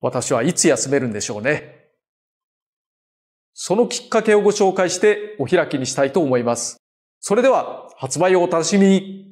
私はいつ休めるんでしょうね。そのきっかけをご紹介してお開きにしたいと思います。それでは発売をお楽しみに。